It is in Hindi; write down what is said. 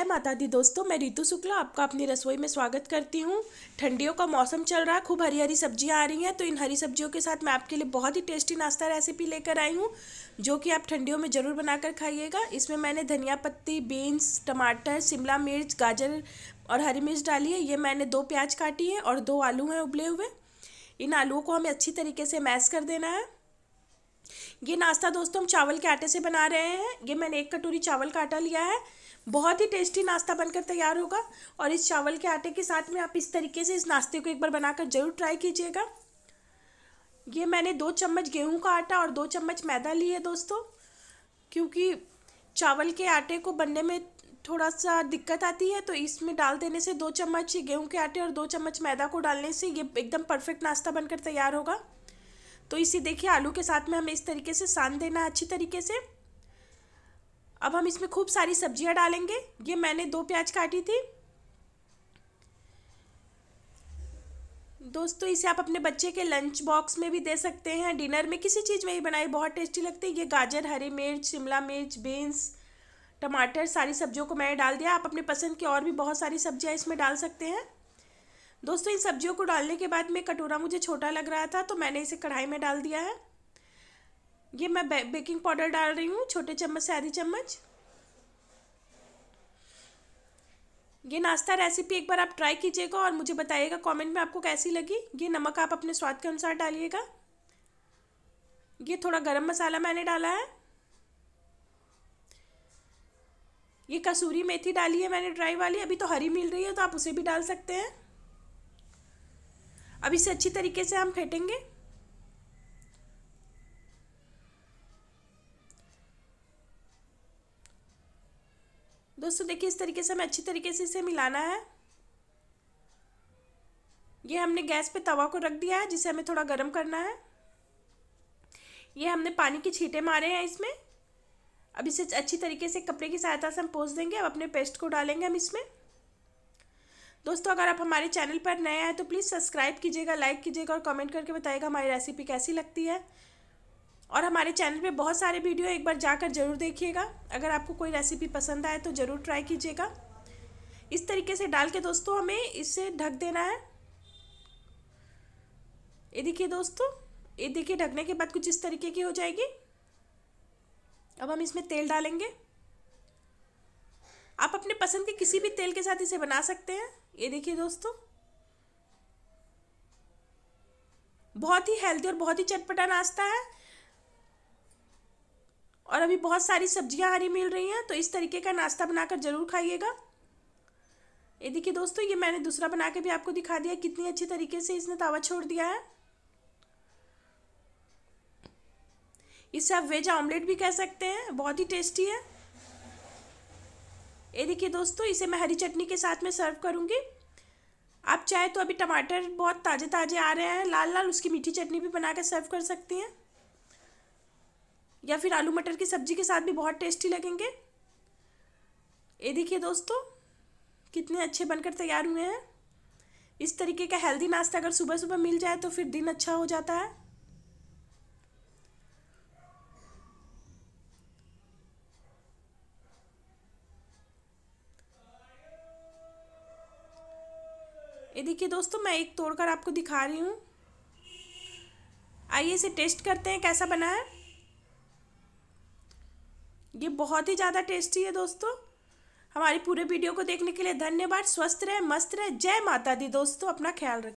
जय माता दी दोस्तों मैं रितु शुक्ला आपका अपनी रसोई में स्वागत करती हूँ ठंडियों का मौसम चल रहा है खूब हरी हरी सब्जियाँ आ रही हैं तो इन हरी सब्जियों के साथ मैं आपके लिए बहुत ही टेस्टी नाश्ता रेसिपी लेकर आई हूँ जो कि आप ठंडियों में ज़रूर बनाकर खाइएगा इसमें मैंने धनिया पत्ती बीन्स टमाटर शिमला मिर्च गाजर और हरी मिर्च डाली है ये मैंने दो प्याज काटी है और दो आलू हैं उबले हुए इन आलुओं को हमें अच्छी तरीके से मैश कर देना है ये नाश्ता दोस्तों हम चावल के आटे से बना रहे हैं ये मैंने एक कटोरी चावल का आटा लिया है बहुत ही टेस्टी नाश्ता बनकर तैयार होगा और इस चावल के आटे के साथ में आप इस तरीके से इस नाश्ते को एक बार बनाकर ज़रूर ट्राई कीजिएगा ये मैंने दो चम्मच गेहूं का आटा और दो चम्मच मैदा लिए दोस्तों क्योंकि चावल के आटे को बनने में थोड़ा सा दिक्कत आती है तो इसमें डाल देने से दो चम्मच गेहूँ के आटे और दो चम्मच मैदा को डालने से ये एकदम परफेक्ट नाश्ता बनकर तैयार होगा तो इसे देखिए आलू के साथ में हमें इस तरीके से सान देना अच्छी तरीके से अब हम इसमें खूब सारी सब्जियां डालेंगे ये मैंने दो प्याज काटी थी दोस्तों इसे आप अपने बच्चे के लंच बॉक्स में भी दे सकते हैं डिनर में किसी चीज़ में ही बनाए बहुत टेस्टी लगते हैं ये गाजर हरी मिर्च शिमला मिर्च बीन्स टमाटर सारी सब्जियों को मैंने डाल दिया आप अपने पसंद की और भी बहुत सारी सब्जियां इसमें डाल सकते हैं दोस्तों इन सब्जियों को डालने के बाद में कटोरा मुझे छोटा लग रहा था तो मैंने इसे कढ़ाई में डाल दिया है ये मैं बेकिंग पाउडर डाल रही हूँ छोटे चम्मच से आधी चम्मच ये नाश्ता रेसिपी एक बार आप ट्राई कीजिएगा और मुझे बताइएगा कमेंट में आपको कैसी लगी ये नमक आप अपने स्वाद के अनुसार डालिएगा ये थोड़ा गरम मसाला मैंने डाला है ये कसूरी मेथी डाली है मैंने ड्राई वाली अभी तो हरी मिल रही है तो आप उसे भी डाल सकते हैं अब इसे अच्छी तरीके से हम फेंटेंगे दोस्तों देखिए इस तरीके से हमें अच्छी तरीके से इसे मिलाना है ये हमने गैस पे तवा को रख दिया है जिसे हमें थोड़ा गर्म करना है ये हमने पानी के छींटे मारे हैं इसमें अब इसे अच्छी तरीके से कपड़े की सहायता से हम पोस देंगे अब अपने पेस्ट को डालेंगे हम इसमें दोस्तों अगर आप हमारे चैनल पर नए हैं तो प्लीज़ सब्सक्राइब कीजिएगा लाइक कीजिएगा और कमेंट करके बताइएगा हमारी रेसिपी कैसी लगती है और हमारे चैनल पे बहुत सारे वीडियो एक बार जाकर ज़रूर देखिएगा अगर आपको कोई रेसिपी पसंद आए तो ज़रूर ट्राई कीजिएगा इस तरीके से डाल के दोस्तों हमें इसे ढक देना है ये देखिए दोस्तों ये देखिए ढकने के बाद कुछ इस तरीके की हो जाएगी अब हम इसमें तेल डालेंगे आप अपने पसंद के किसी भी तेल के साथ इसे बना सकते हैं ये देखिए दोस्तों बहुत ही हेल्दी और बहुत ही चटपटा नाश्ता है और अभी बहुत सारी सब्जियां हरी मिल रही हैं तो इस तरीके का नाश्ता बनाकर ज़रूर खाइएगा ये देखिए दोस्तों ये मैंने दूसरा बना के भी आपको दिखा दिया कितनी अच्छी तरीके से इसने तावा छोड़ दिया है इसे आप वेज ऑमलेट भी कह सकते हैं बहुत ही टेस्टी है ये देखिए दोस्तों इसे मैं हरी चटनी के साथ में सर्व करूँगी आप चाहे तो अभी टमाटर बहुत ताज़े ताज़े आ रहे हैं लाल लाल उसकी मीठी चटनी भी बना कर सर्व कर सकती हैं या फिर आलू मटर की सब्जी के साथ भी बहुत टेस्टी लगेंगे ये देखिए दोस्तों कितने अच्छे बनकर तैयार हुए हैं इस तरीके का हेल्दी नाश्ता अगर सुबह सुबह मिल जाए तो फिर दिन अच्छा हो जाता है ये देखिए दोस्तों मैं एक तोड़कर आपको दिखा रही हूँ आइए इसे टेस्ट करते हैं कैसा बना है ये बहुत ही ज़्यादा टेस्टी है दोस्तों हमारी पूरे वीडियो को देखने के लिए धन्यवाद स्वस्थ रहे मस्त रहे जय माता दी दोस्तों अपना ख्याल रख